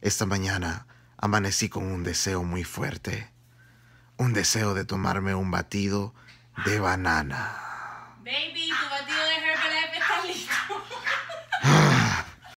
Esta mañana amanecí con un deseo muy fuerte, un deseo de tomarme un batido de banana.